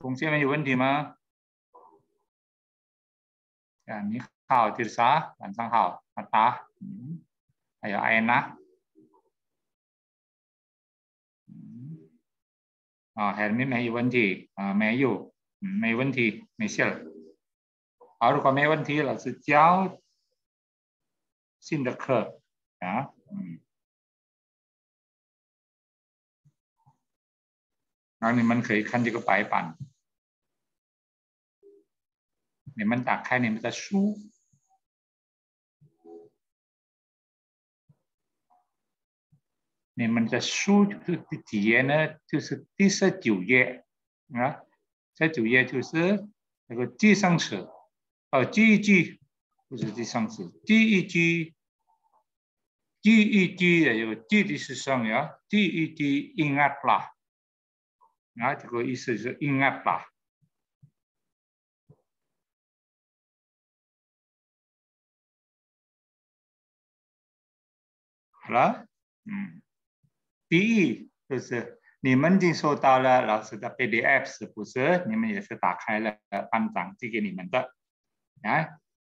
funktionen Event Thema. Ja, ni hao tirsa, dan sang hao, mata. Ayo, aena. À, hẹn mới mấy vấn đề à, mấy dù mấy vấn đề mấy xe ở có mấy vấn đề là sự giáo xin được khờ đó 你们可以看这个白板。你们打开你们的书，你们的书的第几页呢？就是第十九页啊。这九页就是那个第三词哦，第一句不是第三词，第一句，第一句也有第的是么呀？第一句应该啦。那这个意思是应该吧？好了，嗯，第一就是你们已经收到了老师的 PDF，是不是？你们也是打开了班长寄给你们的。哎，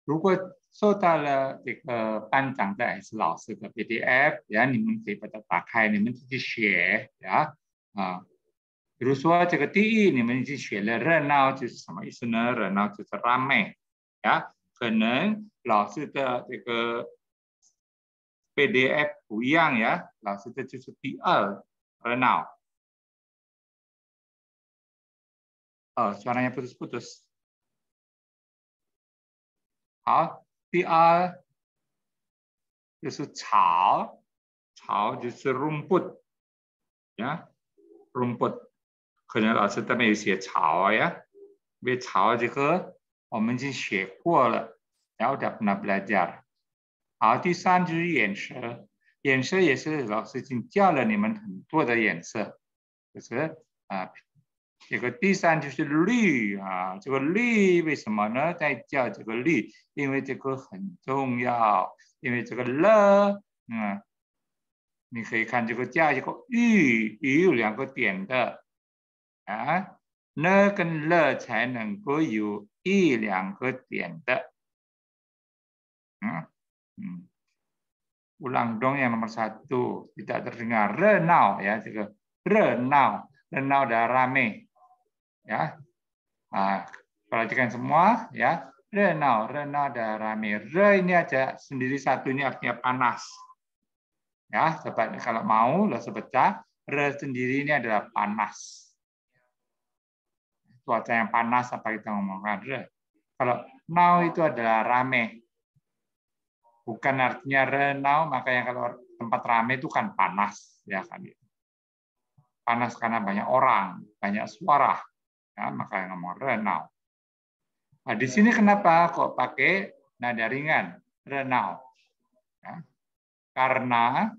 如果收到了这个班长的还是老师的 PDF 后你们可以把它打开？你们自己写呀，啊。比如说这个地狱，你们已经学了热闹就是什么意思呢？热闹就是 ramai 啊。可能老师的这个 PDF 不一样呀，老师的就是第二热闹。Oh, suaranya putus-putus. Hal PR itu cao, cao itu rumput, ya rumput. 可能老师都没有写草呀，没草这个我们已经写过了，然后再不难不讲。好，第三就是颜色，颜色也是老师已经教了你们很多的颜色，就是啊？这个第三就是绿啊，这个绿为什么呢？在教这个绿，因为这个很重要，因为这个了，嗯，你可以看这个加一个玉也有两个点的。啊，呢跟了才能够有一两个点的。Hmm. Ulang dong yang nomor satu tidak terdengar renau ya juga renau renau dan rame ya ah perhatikan semua ya renau renau dan rame re ini aja sendiri satunya artinya panas ya sebab kalau mau lo sebetah re sendiri ini adalah panas cuaca yang panas apa kita ngomongkan. Kalau now itu adalah rame. Bukan artinya renau, makanya kalau tempat rame itu kan panas, ya kan Panas karena banyak orang, banyak suara, ya, makanya ngomong renau. Nah, di sini kenapa kok pakai nada ringan, renau? Ya. Karena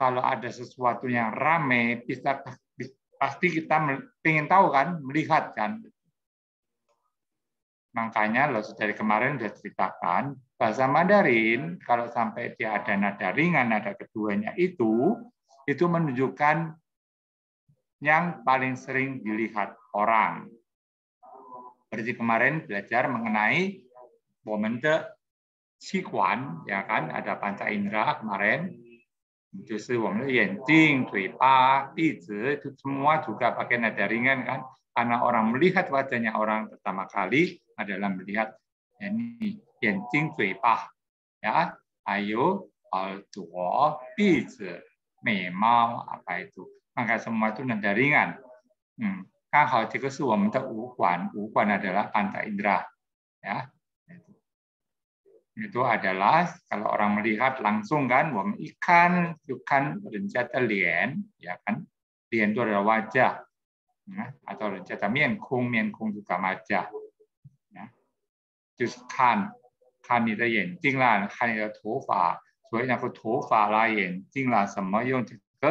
kalau ada sesuatu yang rame, bisa pasti kita ingin tahu kan, melihat kan. Makanya loh dari kemarin sudah ceritakan, bahasa Mandarin kalau sampai dia ada nada ringan, nada keduanya itu, itu menunjukkan yang paling sering dilihat orang. Berarti kemarin belajar mengenai momente sikuan, ya kan, ada panca indera kemarin, Justru wong yencing, tuipa, pijet, itu semua juga pakai nada ringan kan. Karena orang melihat wajahnya orang pertama kali adalah melihat ini yencing tuipa. Ya, ayo, altuo, pijet, memang apa itu. Maka semua itu nada ringan. Hmm. 刚好这个是我们的五管，五管 adalah panca indera. Ya, itu adalah kalau orang melihat langsung kan wong ikan ikan rencata lien ya kan lien itu adalah wajah ya, atau rencata mien kung mien kung juga wajah nah ya. just kan kan ni de yan jing la kan ni de tou fa so yi na ko fa la yan jing la ke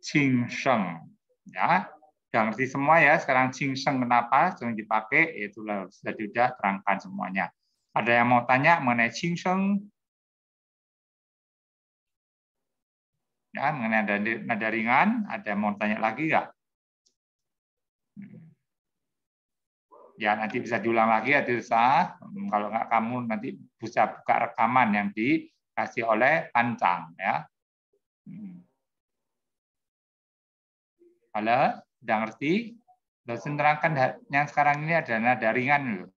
qing sheng ya jangan di semua ya sekarang qing sheng kenapa sering dipakai ya itu sudah sudah terangkan semuanya ada yang mau tanya mengenai Qingsheng? Ya, mengenai nada, nada ringan, ada yang mau tanya lagi nggak? Ya, nanti bisa diulang lagi ya, Tirsa. Hmm, kalau nggak kamu nanti bisa buka rekaman yang dikasih oleh Pancang. Ya. Hmm. Halo, udah ngerti? Dosen terangkan yang sekarang ini ada nada ringan loh.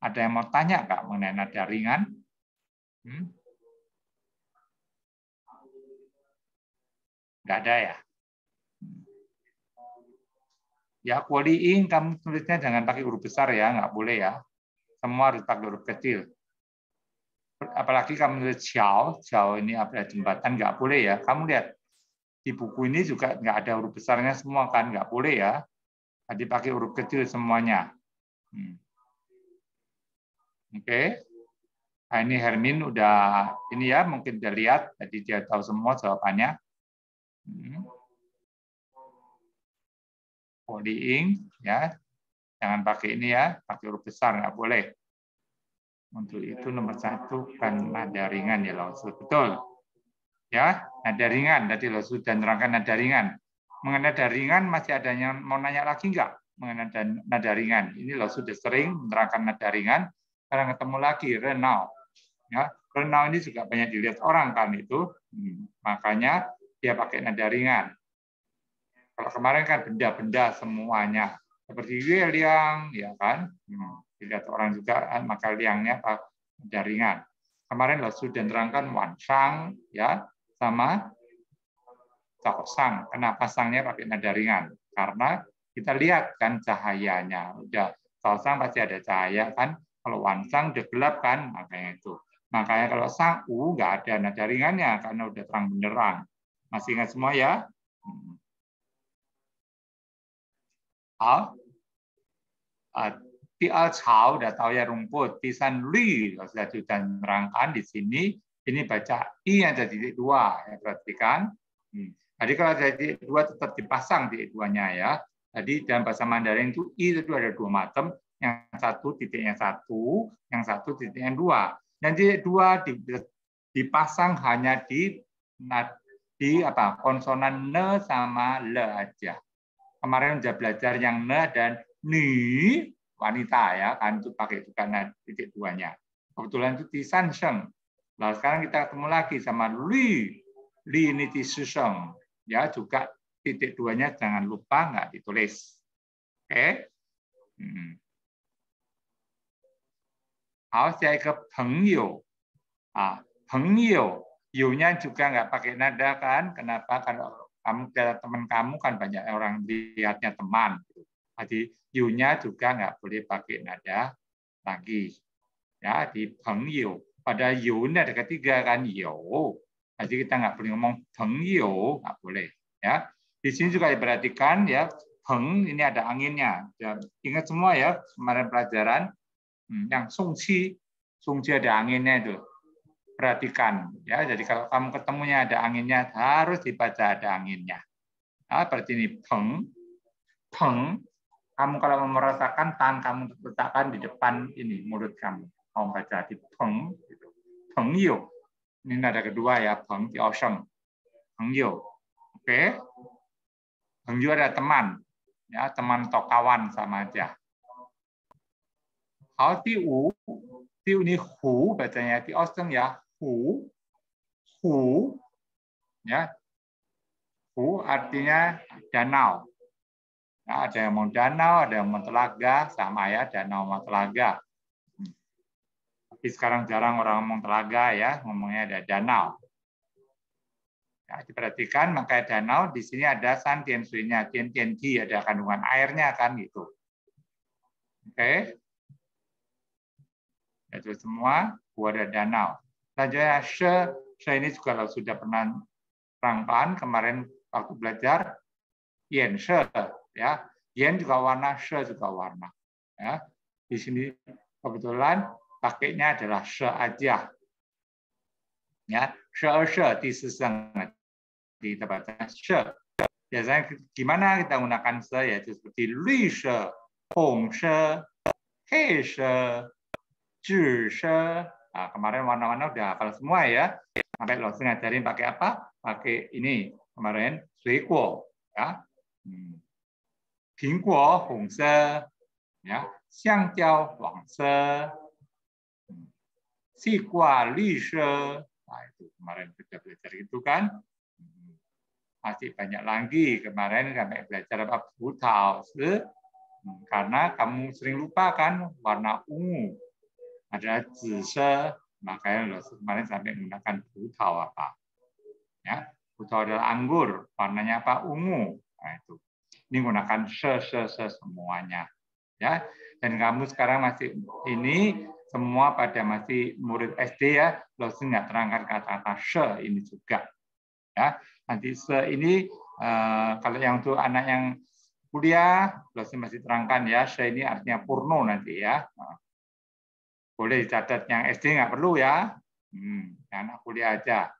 Ada yang mau tanya nggak mengenai nada ringan? Hmm? Nggak ada ya? Hmm. Ya, qualifying kamu tulisnya jangan pakai huruf besar ya, nggak boleh ya. Semua harus pakai huruf kecil. Apalagi kamu tulis jauh, jauh ini apa ya, jembatan, nggak boleh ya. Kamu lihat, di buku ini juga nggak ada huruf besarnya semua kan, nggak boleh ya. Tadi pakai huruf kecil semuanya. Hmm. Oke. Okay. Nah, ini Hermin udah ini ya mungkin udah lihat tadi dia tahu semua jawabannya. Hmm. ya. Jangan pakai ini ya, pakai huruf besar nggak boleh. Untuk itu nomor satu kan nada ringan ya loh Betul. Ya, nada ringan. Tadi loh sudah nerangkan nada ringan. Mengenai nada ringan masih ada yang mau nanya lagi enggak? Mengenai nada ringan. Ini loh sudah sering menerangkan nada ringan sekarang ketemu lagi, renal. Ya, renal ini juga banyak dilihat orang kan itu. Hmm. Makanya dia pakai nada ringan. Kalau kemarin kan benda-benda semuanya. Seperti liang, ya kan? Hmm. Dilihat orang juga, kan? maka liangnya nada ringan. Kemarin lo sudah terangkan wansang, ya, sama sang. Kenapa sangnya pakai nada ringan? Karena kita lihat kan cahayanya. Udah, sang pasti ada cahaya kan kalau wansang udah gelap kan, makanya itu. Makanya nah, kalau sang u nggak ada nah jaringannya karena udah terang benderang. Masih ingat semua ya? Hmm. Al, ah, ti al chao udah tahu ya rumput. Pisan li sudah sudah menerangkan di sini ini baca i yang jadi titik dua ya perhatikan. Hmm. Jadi kalau ada titik dua tetap dipasang titik duanya ya. Jadi dalam bahasa Mandarin itu i itu ada dua macam, yang satu titiknya satu, yang satu titiknya dua. Dan titik dua dipasang hanya di di apa konsonan ne sama le aja. Kemarin sudah belajar yang ne dan ni wanita ya kan itu pakai itu karena titik duanya. Kebetulan itu di sheng. Nah sekarang kita ketemu lagi sama li. Li ini di Ya juga titik duanya jangan lupa nggak ditulis. Oke? Okay? Hmm harus saya ke juga nggak pakai nada kan? Kenapa? Kalau teman kamu kan banyak orang lihatnya teman. Jadi yunya juga nggak boleh pakai nada lagi. Ya, di pengyo. Pada yu ada ketiga kan, yo. Jadi kita nggak boleh ngomong pengyo, nggak boleh. Ya, di sini juga diperhatikan ya, peng ini ada anginnya. ya, ingat semua ya kemarin pelajaran Hmm, yang sungsi, sungsi ada anginnya itu. Perhatikan. ya. Jadi kalau kamu ketemunya ada anginnya, harus dibaca ada anginnya. Nah, seperti ini, peng, peng. Kamu kalau merasakan, tangan kamu letakkan di depan ini, mulut kamu. Kamu baca di peng, gitu. peng yo Ini ada kedua ya, peng, di ocean Peng yo Oke? Okay? Peng yo ada teman. Ya, teman atau kawan sama aja. 好，第五，第五呢虎 bacanya di Austin ya hu hu ya hu artinya danau. ada yang mau danau, ada yang mau telaga, sama ya danau mau telaga. Tapi sekarang jarang orang ngomong telaga ya, ngomongnya ada danau. Ya, diperhatikan maka danau di sini ada san tian nya tian ada kandungan airnya kan gitu. Oke. Okay. Itu semua wadah danau. Saja ya, she, she ini juga kalau sudah pernah rangkaian kemarin waktu belajar yen she ya. Yen juga warna, she juga warna. Ya. Di sini kebetulan pakainya adalah she aja. Ya, she she di sesengat di tempatnya she. Biasanya gimana kita gunakan she yaitu seperti lu she, hong she, he she, Jusha. Nah, kemarin warna-warna udah hafal semua ya. Sampai lo ngajarin pakai apa? Pakai ini kemarin suikuo ya. Hmm. hongse ya. Xiangjiao wangse. Hmm. Sikwa lise. Nah, itu kemarin kita belajar itu kan. Hmm. Masih banyak lagi kemarin kami belajar apa? Butao. Hmm, karena kamu sering lupa kan warna ungu ada zise, makanya loh kemarin sampai menggunakan butau apa. Ya, butau adalah anggur, warnanya apa? Ungu. Nah, itu. Ini menggunakan se, se, se semuanya. Ya, dan kamu sekarang masih ini semua pada masih murid SD ya, lo nggak terangkan kata-kata se ini juga. Ya, nanti se ini uh, kalau yang tuh anak yang kuliah dosen masih terangkan ya, se ini artinya porno nanti ya. Nah, boleh dicatat yang SD nggak perlu ya. Hmm, anak kuliah aja.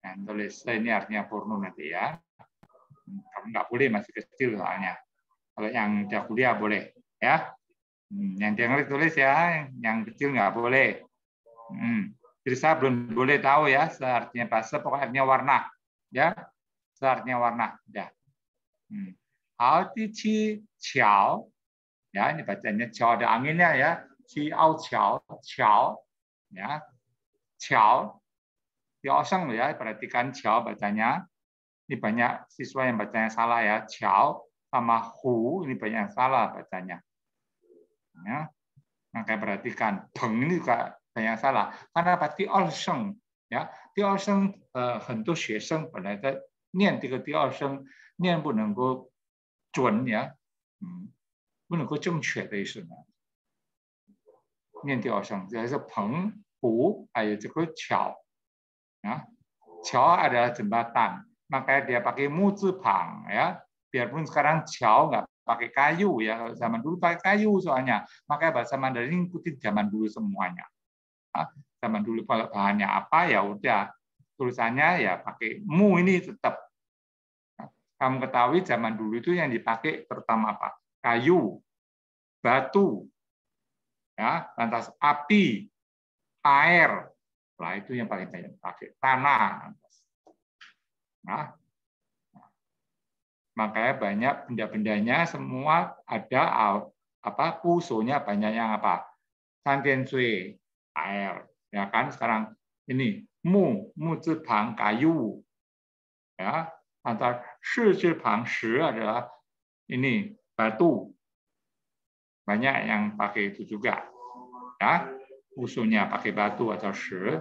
Nah, tulis ini artinya porno nanti ya. Hmm, kamu nggak boleh masih kecil soalnya. Kalau yang udah kuliah boleh ya. Hmm, yang dengar tulis ya, yang kecil nggak boleh. Hmm. Jadi belum boleh tahu ya, seartinya bahasa, pokoknya artinya warna. Ya, seartinya warna. Ya. Hmm. Hao Ya, ini bacanya ciao ada anginnya ya. Si 去凹桥桥 ya 桥 dioseng loh ya ya perhatikan chow bacanya ini banyak siswa yang bacanya salah ya chow sama hu ini banyak yang salah bacanya ya makanya perhatikan peng ini juga banyak yang salah karena pasti sang, ya dioseng eh, 很多学生本来在念这个第二声念不能够准呀嗯不能够正确的意思呢念调声. Jadi adalah jembatan. Makanya dia pakai mu pang ya. Biarpun sekarang chao nggak pakai kayu ya. zaman dulu pakai kayu soalnya. Makanya bahasa Mandarin ikuti zaman dulu semuanya. Zaman dulu kalau bahannya apa ya udah tulisannya ya pakai mu ini tetap kamu ketahui zaman dulu itu yang dipakai pertama apa kayu batu ya lantas api air lah itu yang paling banyak. pakai tanah nah makanya banyak benda-bendanya semua ada apa usulnya banyak yang apa Santian sui air ya kan sekarang ini mu mu zipang kayu ya antara shi zipang shi adalah ini batu banyak yang pakai itu juga. Ya, usulnya pakai batu atau shi.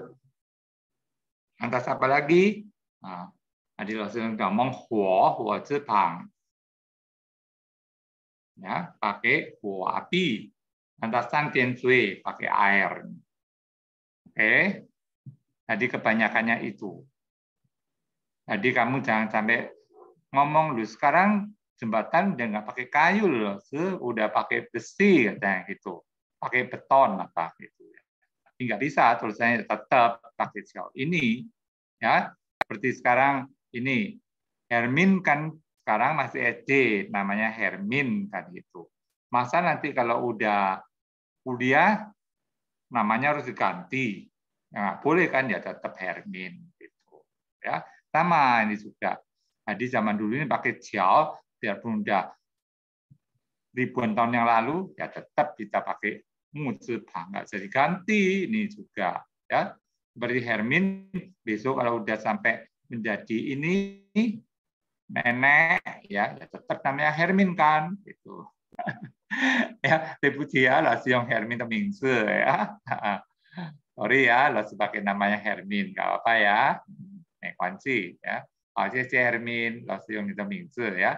Lantas apa lagi? Nah, lo Lao ngomong huo, huo zipang. Ya, pakai huo api. Lantas san tian sui, pakai air. Oke. tadi Jadi kebanyakannya itu. tadi kamu jangan sampai ngomong lu sekarang jembatan dia nggak pakai kayu loh, udah pakai besi katanya gitu, pakai beton apa gitu. Ya. Tapi nggak bisa tulisannya tetap pakai shell. Ini ya seperti sekarang ini Hermin kan sekarang masih SD namanya Hermin kan gitu. Masa nanti kalau udah kuliah namanya harus diganti. Nah, boleh kan ya tetap Hermin gitu. Ya, sama ini juga. Jadi nah, zaman dulu ini pakai Jiao, tertunda ribuan tahun yang lalu, ya tetap kita pakai muzutha, nggak jadi ganti ini juga. ya beri Hermin, besok kalau udah sampai menjadi ini, nenek, ya, ya tetap namanya Hermin kan. itu ya, dia ya lah siang Hermin Temingse ya. Sorry ya, lo sebagai namanya Hermin, nggak apa-apa ya. Hmm, nek ya. Oh, si Hermin, lo siang Temingse ya.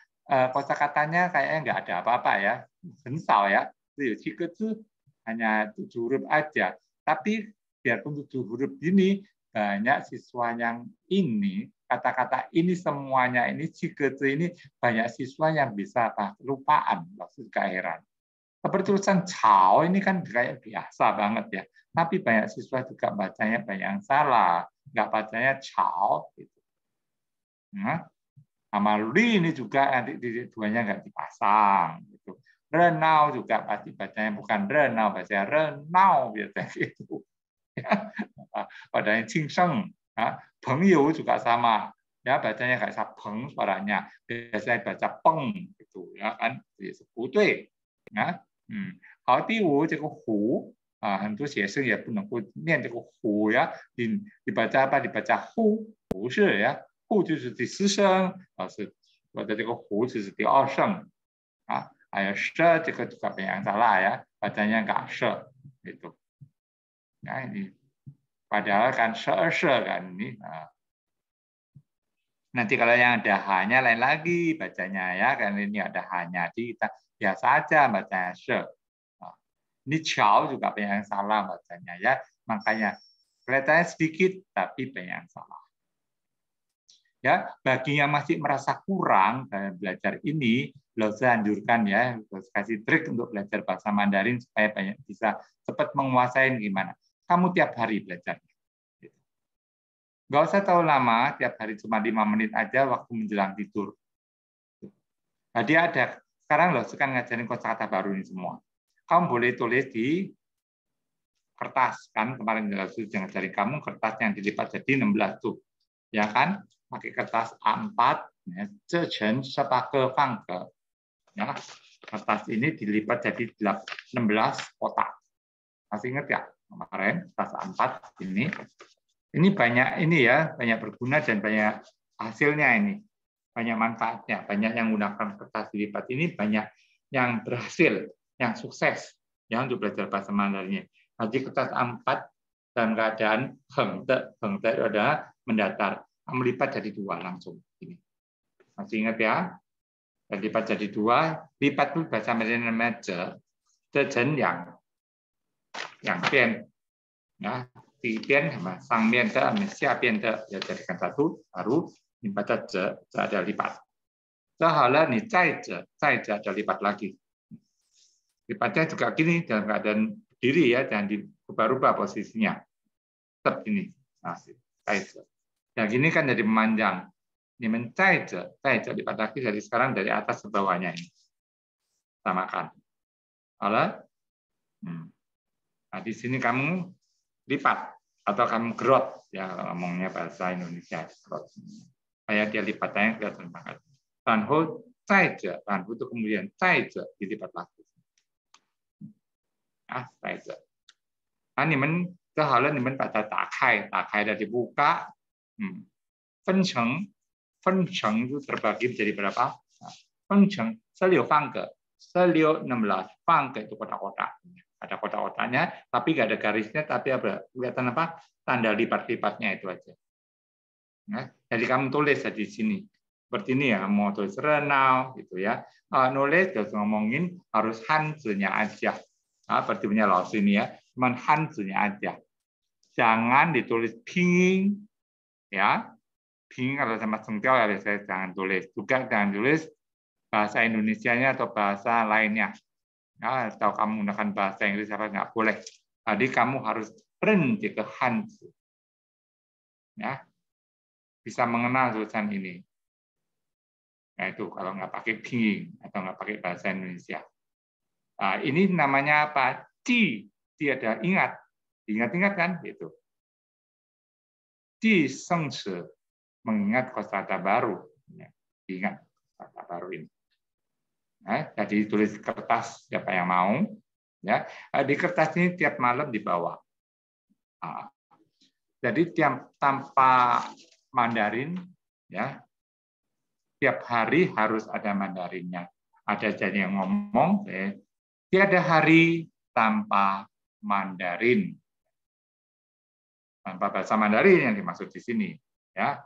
Eh, kosa katanya kayaknya nggak ada apa-apa ya, hensal ya. ya, jika itu hanya tujuh huruf aja. Tapi biarpun tujuh huruf ini, banyak siswa yang ini, kata-kata ini semuanya ini, ciket ini, banyak siswa yang bisa apa, lupaan, maksud keheran heran. Seperti tulisan cao ini kan kayak biasa banget ya. Tapi banyak siswa juga bacanya banyak yang salah, nggak bacanya cao. Gitu. Nah, sama ini juga nanti titik duanya nggak dipasang. Gitu. Renau juga pasti bacanya bukan renau, bacanya renau biasanya gitu. Padahal cingseng. Ya. yu juga sama. Ya, bacanya kayak sa Peng, suaranya. Biasanya baca peng gitu ya kan. Sebutui. Ya. Hmm. Kalau wu, jadi hu, ah, Hu Hu, ya, apa dibaca ya. 户就是第四声啊，是我的这个湖就是第二声啊，还有舍这个这个变咋啦呀？Bacanya Ya ini padahal kan kan ini. Nanti kalau yang ada hanya lain lagi bacanya ya kan ini ada hanya di kita biasa aja bacanya se. Ini ciao juga yang salah bacanya ya makanya kelihatannya sedikit tapi yang salah. Ya, bagi yang masih merasa kurang dalam eh, belajar ini, lo saya anjurkan ya, kasih trik untuk belajar bahasa Mandarin supaya banyak bisa cepat menguasai gimana. Kamu tiap hari belajar Nggak usah tahu lama, tiap hari cuma lima menit aja waktu menjelang tidur. Nah, dia ada, sekarang loh, sekarang ngajarin kosakata baru ini semua. Kamu boleh tulis di kertas, kan kemarin jelas ngajarin kamu kertas yang dilipat jadi 16 tuh. Ya kan? pakai kertas A4, cecen serta sepake fangke. Ya, ya kertas ini dilipat jadi 16 kotak. Masih ingat ya kemarin kertas A4 ini. Ini banyak ini ya, banyak berguna dan banyak hasilnya ini. Banyak manfaatnya, banyak yang menggunakan kertas dilipat ini, banyak yang berhasil, yang sukses ya untuk belajar bahasa Mandarinnya. Jadi kertas A4 dalam keadaan hengte, hengte ada mendatar melipat jadi dua langsung. Ini. Masih ingat ya? Lipat jadi dua, lipat itu bahasa Mandarin merge, terjen yang, yang pian. Nah, ya, di pian sama sang pian de, siap pian de, ya jadikan satu, baru lipat zhe ada lipat. Sehala nih, zai zhe, zai zhe ada lipat lagi. Lipatnya juga gini, dalam keadaan diri ya, jangan diubah-ubah posisinya. Tetap ini, nah, zai zhe. Ya gini kan jadi memanjang. Ini mencai cai dipadaki dari sekarang dari atas ke bawahnya ini. Samakan. Halo? Hmm. Nah, di sini kamu lipat atau kamu gerot ya ngomongnya bahasa Indonesia gerot. Kayak dia lipatannya kelihatan banget. hold cai dan itu kemudian cai dilipat lagi. Hmm. Ah, ah dari buka Hmm. Fengcheng, itu terbagi menjadi berapa? Nah, fengcheng, Seliu Fangke, Seliu 16, Fangke itu kota-kota, Ada kota-kotanya, tapi nggak ada garisnya, tapi apa? kelihatan apa? Tanda lipat-lipatnya itu aja. Nah, jadi kamu tulis ya di sini seperti ini ya mau tulis renal gitu ya uh, nulis terus ngomongin harus hanzunya aja nah, seperti punya laos ini ya cuman hanzunya aja jangan ditulis pingin ya bingung kalau sama sengkel ya saya jangan tulis juga jangan tulis bahasa Indonesianya atau bahasa lainnya ya, atau kamu menggunakan bahasa Inggris apa nggak boleh jadi kamu harus di ke hand. ya bisa mengenal tulisan ini nah itu kalau nggak pakai bingung atau nggak pakai bahasa Indonesia nah, ini namanya apa T. Ci ada ingat ingat-ingat kan gitu di Sengse mengingat kosakata baru. Ya, diingat kosakata baru ini. Nah, jadi tulis kertas siapa yang mau. Ya, eh, di kertas ini tiap malam dibawa. Nah, ah. jadi tiap tanpa Mandarin, ya tiap hari harus ada Mandarinnya. Ada jadi yang ngomong, ya, eh, tiada hari tanpa Mandarin tanpa bahasa Mandarin yang dimaksud di sini ya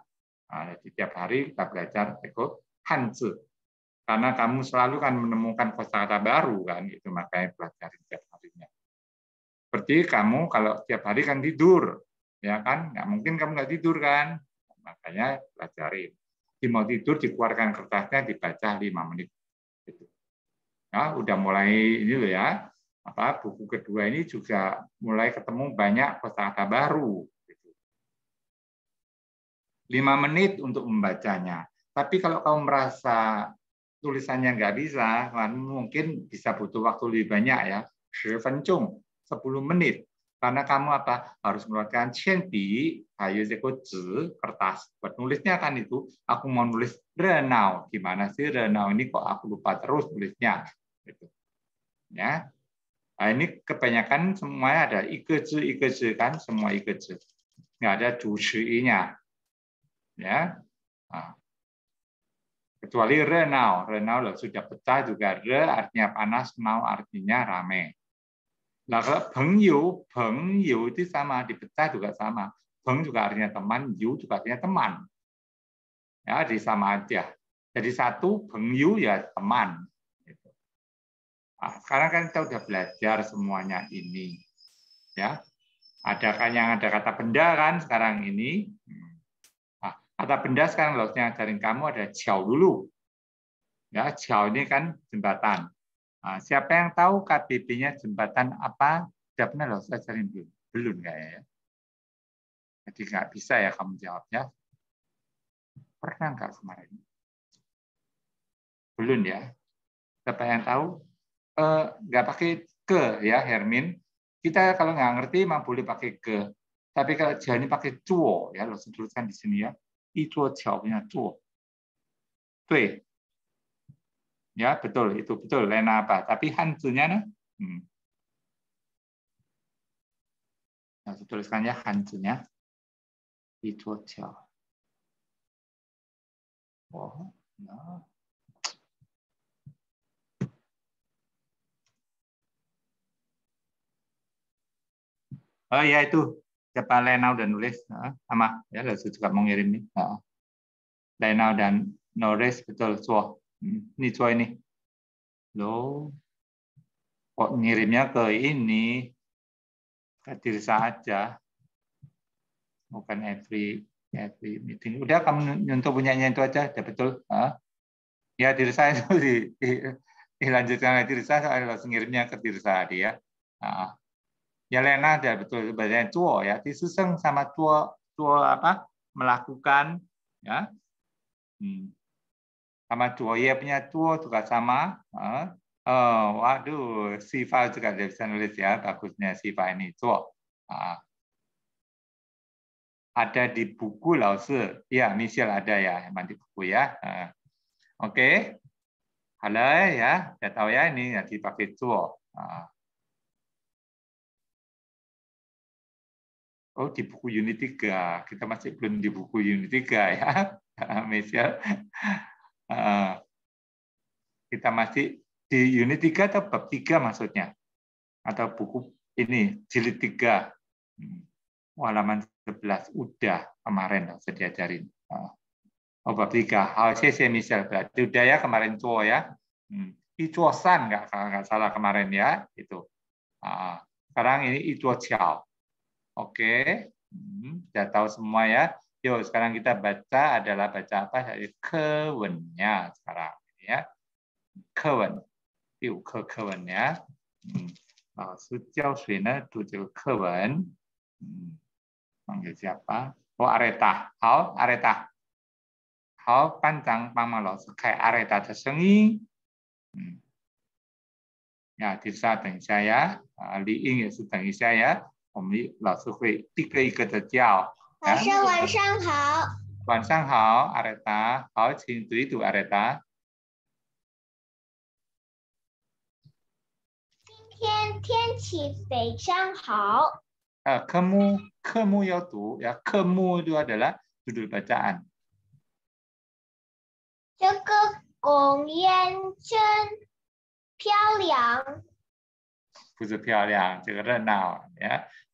nah, jadi tiap hari kita belajar eko hanzi karena kamu selalu kan menemukan kosakata baru kan itu makanya belajar setiap harinya seperti kamu kalau tiap hari kan tidur ya kan nggak mungkin kamu nggak tidur kan makanya pelajari di mau tidur dikeluarkan kertasnya dibaca lima menit Nah, udah mulai ini loh ya apa buku kedua ini juga mulai ketemu banyak kosakata baru. Gitu. Lima menit untuk membacanya. Tapi kalau kamu merasa tulisannya nggak bisa, kan, mungkin bisa butuh waktu lebih banyak ya. Shivencung, sepuluh menit. Karena kamu apa harus mengeluarkan cinti, kayu zekozi, kertas. Buat nulisnya kan itu, aku mau nulis renau. Gimana sih renau ini kok aku lupa terus nulisnya. Gitu. Ya, Nah, ini kebanyakan semuanya ada ikeje ikeje kan semua ikeje. Nggak ada duci Ya. Nah. Kecuali renau, renau loh sudah pecah juga re artinya panas, mau artinya rame. Nah, kalau beng yu, beng yu itu sama, dipecah juga sama. Beng juga artinya teman, yu juga artinya teman. Ya, di sama aja. Jadi satu beng yu ya teman, Nah, sekarang kan kita sudah belajar semuanya ini. Ya. Ada kan yang ada kata benda kan sekarang ini. Nah, kata benda sekarang loh yang ngajarin kamu ada jauh dulu. Ya, jauh ini kan jembatan. Nah, siapa yang tahu KBB-nya jembatan apa? Sudah pernah loh saya ajarin belum? Belum kayaknya ya. Jadi nggak bisa ya kamu jawabnya. Pernah nggak kemarin? Belum ya? Siapa yang tahu? Eh, nggak uh, pakai ke ya Hermin. Kita kalau nggak ngerti mampu pakai ke. Tapi kalau jani pakai cuo ya, lo tuliskan di sini ya. Itu punya cuo. Tui. Ya. ya, betul itu betul Lena apa? Tapi hanzunya nih Hmm. Nah, tuliskannya hanzunya itu cuo Oh, nah. Oh ya itu siapa Lenau dan Nulis sama ya Lesu juga mau ngirim nih. Lenau dan Norris betul Suo. Hmm, ini Suo ini. lo kok ngirimnya ke ini? Ke saja. aja. Bukan every every meeting. Udah kamu untuk punyanya itu aja, ya betul. Ya saya itu di, di, dilanjutkan ke Dirsa, saya langsung ngirimnya ke Dirsa dia. Ya. Nah, Ya Yelena ada ya, betul bahasa tua ya, Tisuseng sama tua tua apa melakukan ya. Hmm. Sama tua ya punya tua juga sama. Uh. Oh, waduh, Siva juga dia bisa nulis ya, bagusnya Siva ini tua Uh. Ada di buku Lause. Ya, Michelle ada ya, emang di buku ya. Uh. Oke. Okay. Halo ya, saya tahu ya ini nanti pakai tua Uh. Oh, di buku unit 3. Kita masih belum di buku unit 3 ya, Michelle. Ya. Uh, kita masih di unit 3 atau bab 3 maksudnya? Atau buku ini, jilid 3. Hmm. Halaman 11. Udah kemarin sudah diajarin. Uh, oh, bab 3. Oh, saya, saya Michelle. Berarti udah ya kemarin cowok ya. Hmm. Icuosan nggak, nggak salah kemarin ya. itu. Uh, sekarang ini itu Chiao Oke, hmm, tahu semua ya. Yuk, sekarang kita baca adalah baca apa? Kewennya sekarang. Ya. Kewen. Yuk, ke kewennya. Hmm. Lalu, sejauh tujuh kewen. Hmm. siapa? Oh, Areta. Hal, Areta. Hal, panjang, pamah Sekai Areta tersengi. Hmm. Ya, bisa, tengisya ya. Ah, Li Ying, ya, tengisya 我们老师会一个一个的叫。老师晚上好。晚上好，阿雷达，好，请读一读阿雷达。今天天气非常好。啊，科目科目要读，要科目读，啊，是标题。这个公园真漂亮。不是漂亮，这个热闹，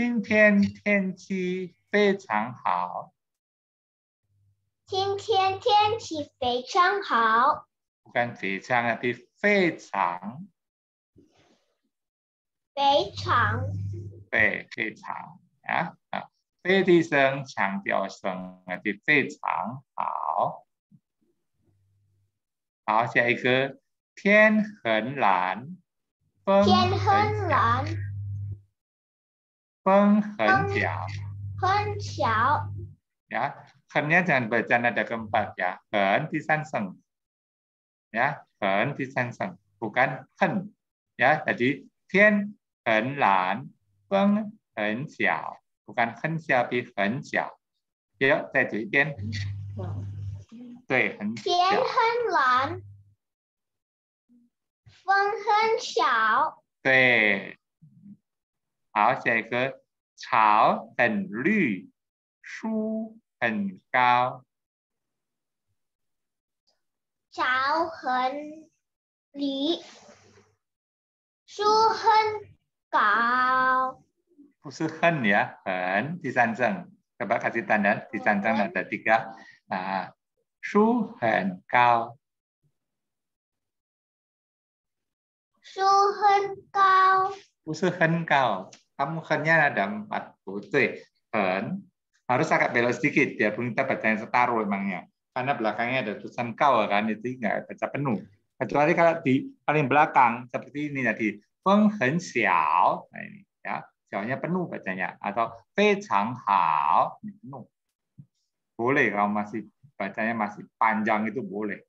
今天天气非常好。今天天气非常好。跟非常的非常，非常，对，非常啊啊，非常声强调声，啊，且非常好。好，下一个天很蓝，天很蓝。风很小，很小。呀，很呢，不要讲，不要那有跟块呀。很第三声。呀，很第三声。不是横，呀，是天很蓝，风很小，不是横桥比小，桥。哟，在嘴边。对，很天很蓝，风很小。对，好，一个。Chào thành lư, su thành cao. Chào hẳn lý, su hẳn cao. Không phải hẳn ya, hẳn di san zeng. Các bác kasih tanda di san zeng ada tiga. Nah, su hẳn cao. Su hẳn cao. không phải hẳn cao. hanya ada empat butir. Hen ya. harus agak belok sedikit, pun kita bacanya setaruh emangnya. Karena belakangnya ada tulisan kau kan, itu nggak baca penuh. Kecuali kalau di paling belakang, seperti ini tadi, Feng Hen nah ini ya, jawabnya penuh bacanya, atau Fei penuh. Boleh kalau masih bacanya masih panjang itu boleh.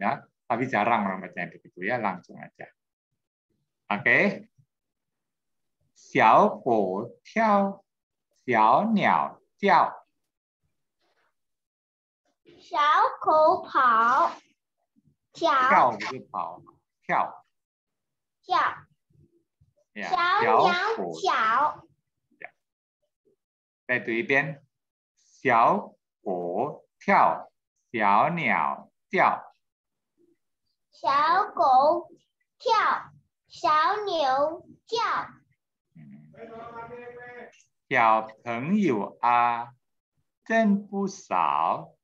ya Tapi jarang orang bacanya begitu ya, langsung aja. Oke, okay. 小狗跳，小鸟叫。小狗跑，跳就跑，跳跳。小鸟叫。再读一遍：小狗跳，小鸟叫。小狗跳，小鸟叫。小朋友啊，真不少。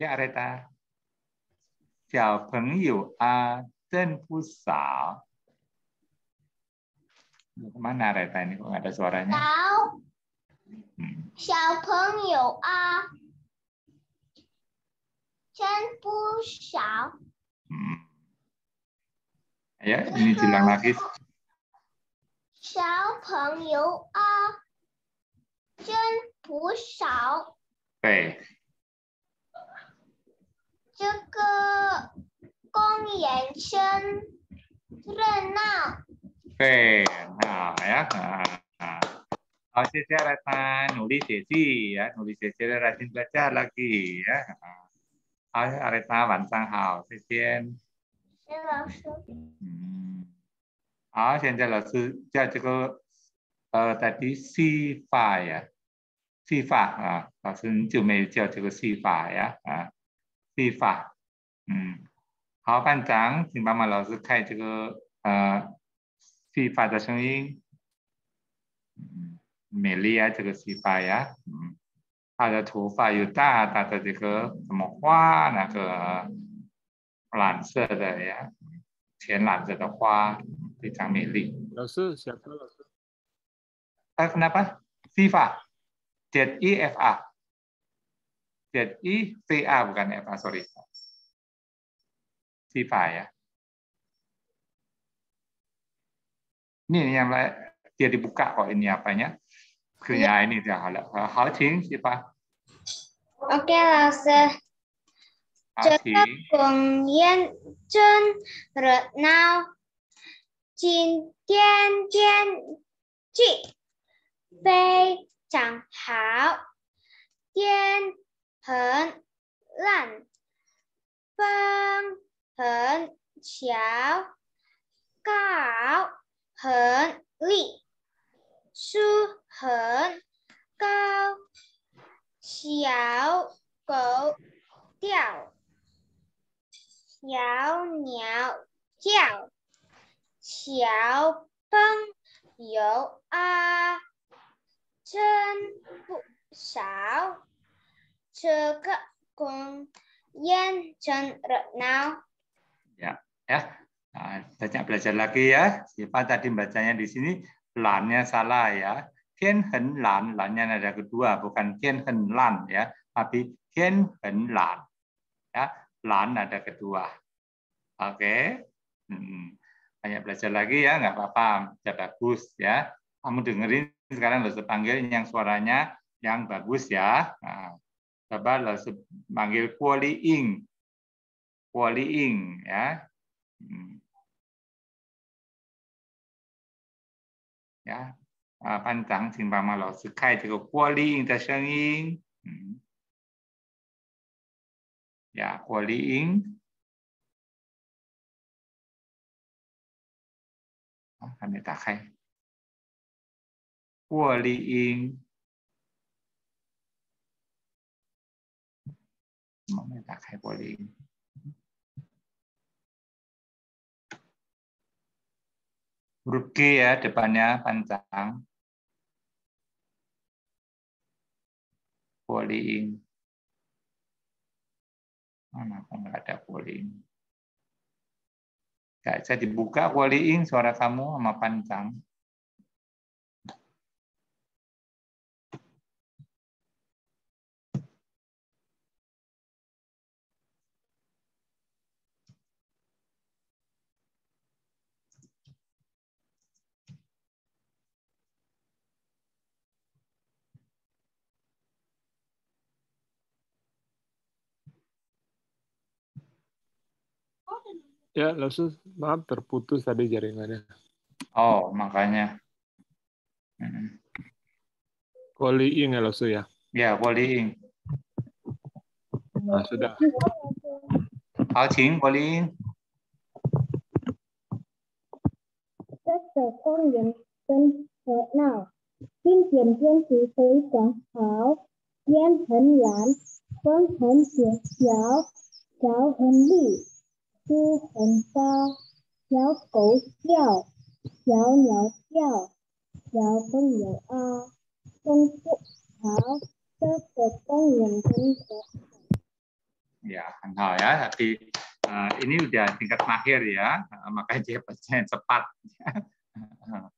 小朋友啊，真不少。小朋友啊，真不少。Hmm. Ya, ini diulang lagi. 小朋友啊，真不少。对。这个公园真热闹。对，好呀，好。Oh, Cece Ratna, nulis Cece ya, nulis Cece rajin belajar lagi ya. 阿丽莎，晚上好，再见。谢老师。嗯。好，现在老师叫这个呃，到底 C 发呀？C 发啊，老师就名叫这个 C 发呀啊，C 发，嗯。好，班长，请帮忙老师开这个呃 C 发的声音，美丽啊，这个 C 发呀，嗯。它的头发有大大的这个什么花，那个蓝色的呀，浅蓝色的花，非常美丽。老师，siapa 老师？Ah kenapa? Siva, Z I e F A, Z I V A bukan F A sorry. Siva ya. Ini yang dia dibuka kok ini apanya? 그야인이잖아. 하팅 시파. Ok là sẽ cho các cùng yên chân rượt nào. Chín tiên tiên trị bê chẳng hảo. Tiên hấn lạnh Phương hấn chéo. Cao hấn lị. su kau xiao gou tiao xiao niao jiao xiao peng you a chen bu xiao che ke kung yan chen re nao ya ya nah, banyak belajar lagi ya Siapa tadi bacanya di sini Lannya salah ya. hen Lan, Lannya ada kedua, bukan hen Lan ya, tapi hen Lan. Ya, Lan ada kedua. Oke. Okay. Hmm. Banyak belajar lagi ya, nggak apa-apa, sudah bagus ya. Kamu dengerin sekarang lo panggil yang suaranya yang bagus ya. Nah, coba lo panggil Kuali Ing. Kuali Ing ya. Hmm. 呀，啊，班长请帮忙老师开这个玻璃音的声音。嗯。呀，玻璃音。啊，还没打开。玻璃音。怎么没打开玻璃？huruf G ya depannya panjang. Polying. Mana kok nggak ada polying? Gak bisa dibuka polying suara kamu sama panjang. Ya, langsung maaf terputus tadi jaringannya. Oh, makanya. Hmm. ya langsung ya? Ya, polying. Nah, sudah. 好，请柏林。các sở công nghiệp 出红包，小狗叫，小鸟叫，小朋友啊，功夫好，这个公园真可 Ya, kan ya. Tapi uh, ini udah tingkat akhir ya, uh, makanya dia percaya cepat.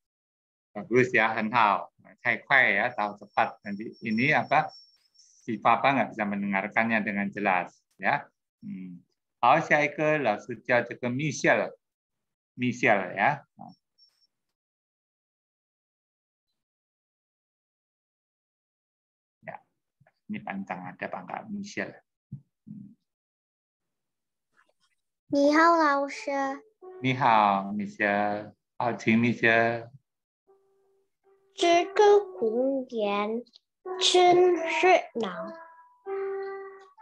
Bagus ya, henhao. Kai kuai ya, tahu cepat. Nanti ini apa, si papa nggak bisa mendengarkannya dengan jelas. ya. Hmm. 好，下一个老师叫这个米歇尔，米歇尔呀。你班长啊，再帮个米歇尔。你好，老师。你好，米歇尔。好，请米歇这个公园真热闹，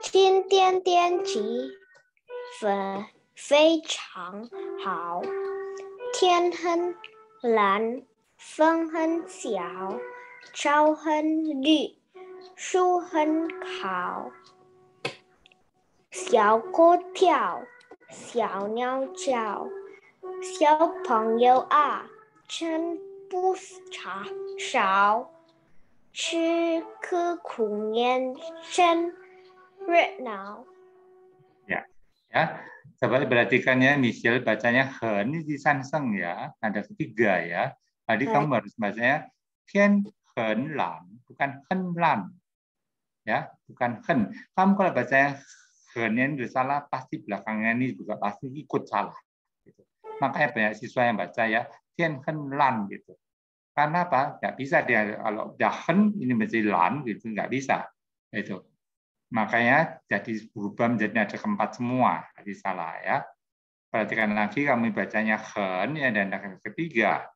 今天天气 và phi chẳng hảo thiên hân lãn phân hân xảo trao hân lị su hân khảo xảo cô thiểu xảo nhau chào xảo 朋友啊真不差少吃刻苦认真热闹。Ya, coba perhatikan ya Michel bacanya he ini di Samsung ya, ada ketiga ya. Tadi kamu harus bacanya ken hen lan bukan hen lan Ya, bukan hen. Kamu kalau bacanya hen yang salah pasti belakangnya ini juga pasti ikut salah. Gitu. Makanya banyak siswa yang baca ya ken hen lan gitu. Karena apa? Nggak bisa dia kalau dahen ini menjadi lan gitu nggak bisa. Itu makanya jadi berubah menjadi ada keempat semua tadi salah ya perhatikan lagi kami bacanya hen ya dan yang ketiga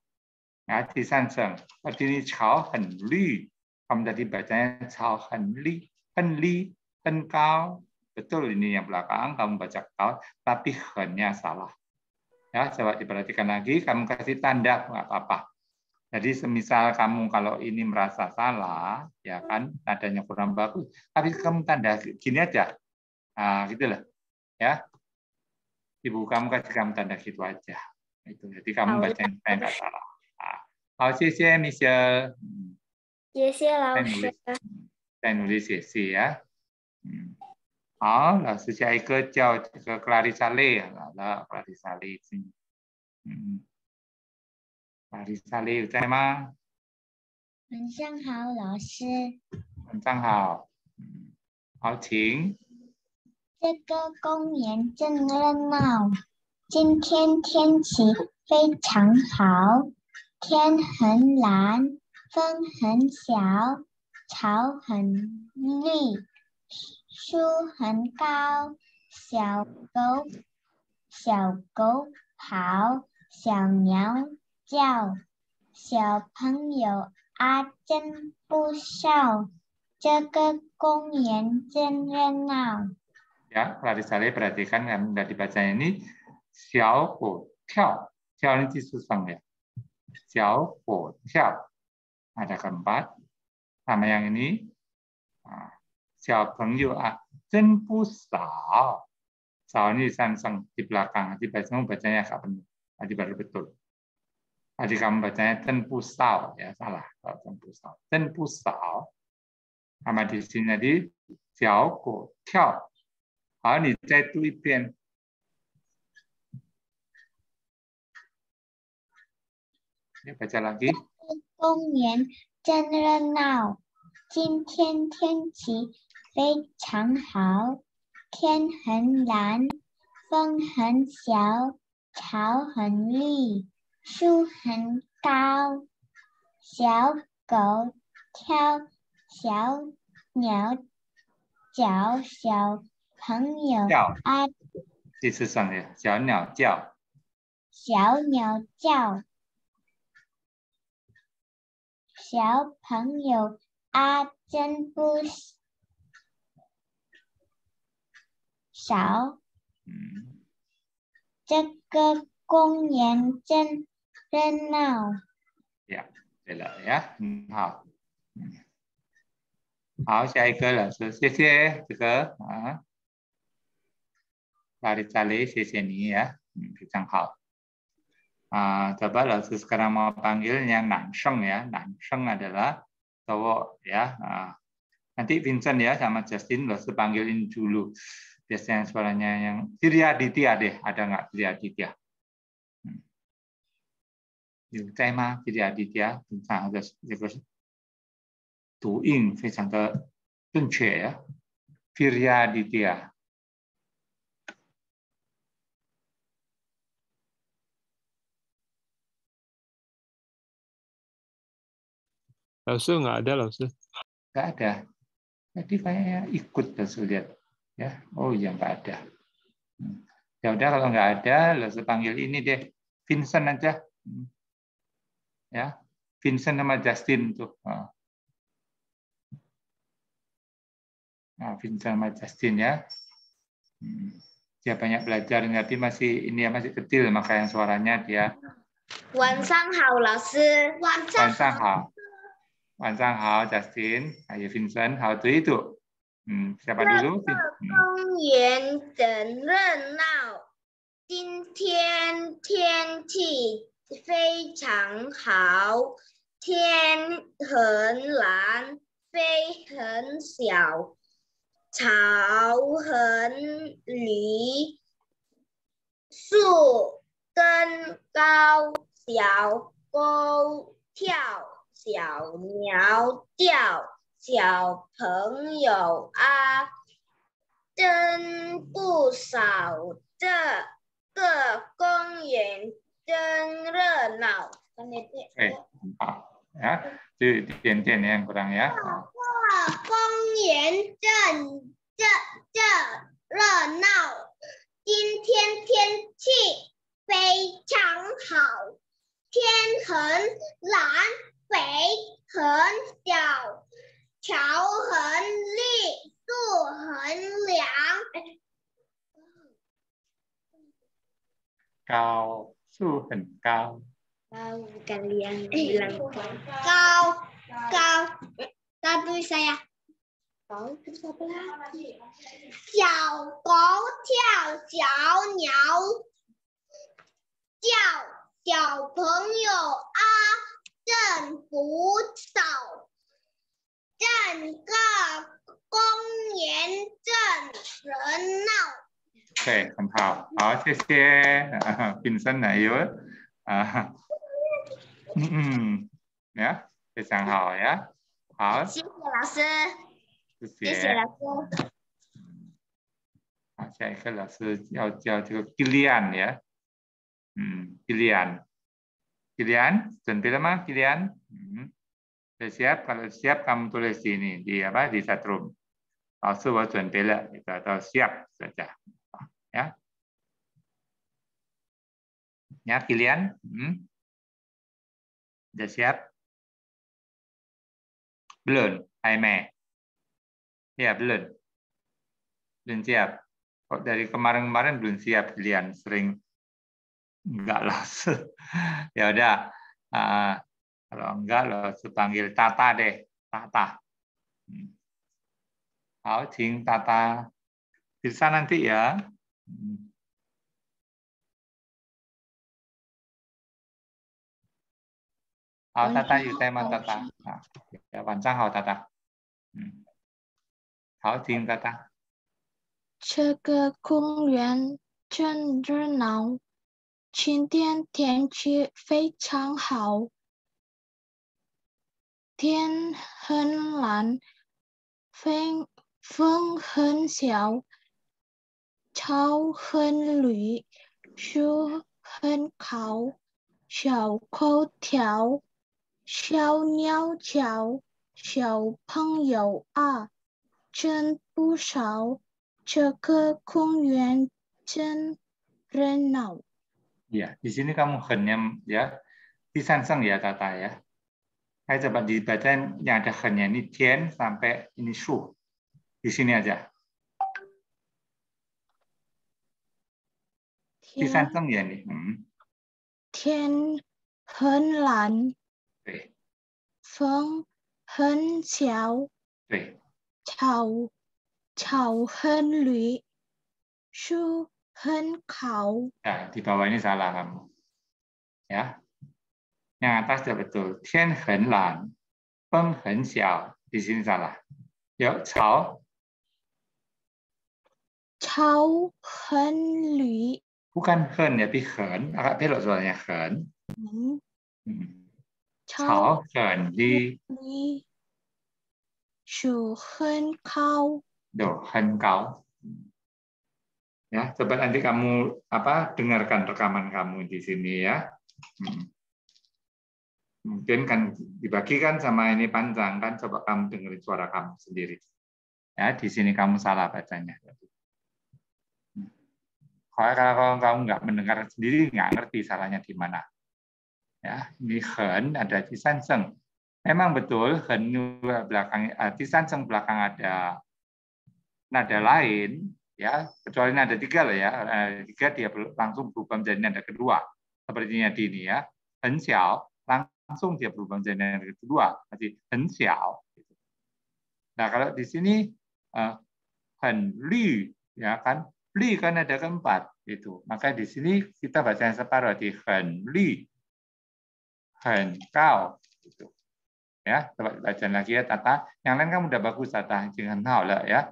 nah di sanseng tadi ini chao hen li kami tadi bacanya chao hen li hen li hen kau betul ini yang belakang kamu baca kau tapi hennya salah ya coba diperhatikan lagi kamu kasih tanda nggak apa-apa jadi semisal kamu kalau ini merasa salah, ya kan nadanya kurang bagus, tapi kamu tanda gini aja, nah, gitu loh, ya. Ibu kamu kasih kamu tanda gitu aja, itu. Jadi kamu baca yang nggak salah. Nah, sih Michelle. Yes, ya, Saya nulis yes, ya. Oh, là sự chạy ke Clarissa Lee, lah Clarissa Lee. 玛丽莎里有在吗？晚上好，老师。晚上好。好，请。这个公园正热闹。今天天气非常好，天很蓝，风很小，草很绿，树很高。小狗，小狗跑，小鸟。叫小朋友阿珍不笑，这个公园真热闹。Ya, 叫，小朋友啊真不少，这个公园真热闹。Ya, Larissa perhatikan kan dari bacanya ini xiao po tiao. Tiao ini susang ya. Xiao po tiao. Ada keempat. Sama yang ini. Xiao peng yu a zen pu sao. Sao ini sansang di belakang. Nanti baca yang agak penuh. Nanti baru betul. 刚才我们读真不少，呀，错了，“蹲真不少。步哨，那么意的小狗跳。好，你再读一遍。你把字朗读。公园真热闹，今天天气非常好，天很蓝，风很小，草很绿。树很高，小狗跳，小鸟叫，小朋友爱。第四上的小鸟叫。小鸟叫，小朋友啊，真不少。嗯，这个公园真。then now. ya, bela saya cari ya. Pisang hmm, ah. ya. hmm, hao. Ah, coba sekarang mau panggilnya Nangseng ya. Nangseng adalah cowok ya. Ah. nanti Vincent ya sama Justin lalu panggilin dulu. Biasanya suaranya yang Tiriaditya Aditya deh. Ada nggak Siri Aditya? 有在吗？这些 Aditya 平常的这个读音非常的正确呀、啊。Firya Aditya。老师 nggak ada langsung? Nggak ada. Tadi kayaknya ikut langsung lihat. Ya, oh ya nggak ada. Hmm. Ya udah kalau nggak ada, langsung panggil ini deh, Vincent aja. Hmm ya Vincent sama Justin tuh nah, Vincent sama Justin ya hmm. dia banyak belajar tapi masih ini ya masih kecil makanya suaranya dia Wansang hao, Laosi. Wansang hao. Wansang hao, Justin. Ayo nah, ya, Vincent, how to itu? Hmm, siapa dulu? Hmm. 非常好，天很蓝，飞很小，草很绿，树根高，小狗跳，小鸟叫，小朋友啊，真不少这个公园。热闹。对，好啊，就点点点鼓掌呀。过公园正正正热闹，今天天气非常好，天很蓝，肥很小，桥很绿，树很凉。cao Su hình cao. Cao kalian bilang cao cao satu saya. À? Có chào có chào chào nhau chào chào 朋友啊，政府手政个公园正热闹。对，很好，好，谢谢，品参奶油，啊，嗯嗯，呀，非常好呀，好，谢谢老师，谢谢老师。好，下一个老师要叫这个 Gillian 呀，嗯，Gillian，Gillian，准备了吗？Gillian，嗯，sudah siap kalau siap kamu tulis di ini di apa di chatroom. Langsung siap saja ya. Ya, Kilian. Hmm. Sudah siap? Belum, Aime. Ya, belum. Belum siap. Kok dari kemarin-kemarin belum siap Kilian, sering enggak los. ya udah. Uh, kalau enggak lo panggil Tata deh, Tata. Oh, Jing, Tata. Bisa nanti ya. 嗯，好，大大，有在吗？大大啊，晚上好，大大，嗯，好，听大大。这个公园真热闹，今天天气非常好，天很蓝，风风很小。thao hơn lũy su hơn khảo xiao khô thiểu xiao nhau chảo xiao phong dầu dạ. à chân bu sảo chờ cơ công viên chân ren nào Ya, di sini kamu henyam ya. Disansang ya tata ya. Saya coba dibacain yang ada henya ini tian sampai ini su. Di sini aja. 第三正言里，嗯，天很蓝，对，风很小，对，草草很绿，树很高。Ya, di bawah ini salah kamu. Ya. Yang atas sudah betul. Tian hen lan, peng hen xiao. Di sini salah. Yuk, cao. Cao hen lü. bukan hen ya, tapi hen, agak pelok soalnya hen. Hmm. Chao hen di Shu hen kau. Do, hen kau. Ya, coba nanti kamu apa dengarkan rekaman kamu di sini ya. Hmm. Mungkin kan dibagikan sama ini panjang kan, coba kamu dengerin suara kamu sendiri. Ya, di sini kamu salah bacanya kalau kamu nggak mendengar sendiri nggak ngerti salahnya di mana. Ya, ini hen ada di sanseng. Memang betul hen belakang eh, di sanseng belakang ada nada lain ya kecuali nada tiga loh ya nada tiga dia langsung berubah menjadi nada kedua sepertinya di ini ya hen xiao langsung dia berubah menjadi nada kedua jadi hen xiao gitu. nah kalau di sini eh, hen li ya kan li kan ada keempat itu. Maka di sini kita baca yang separuh di Henli, kau, itu Ya, coba baca lagi ya tata. Yang lain kamu udah bagus tata, jangan tahu lah ya.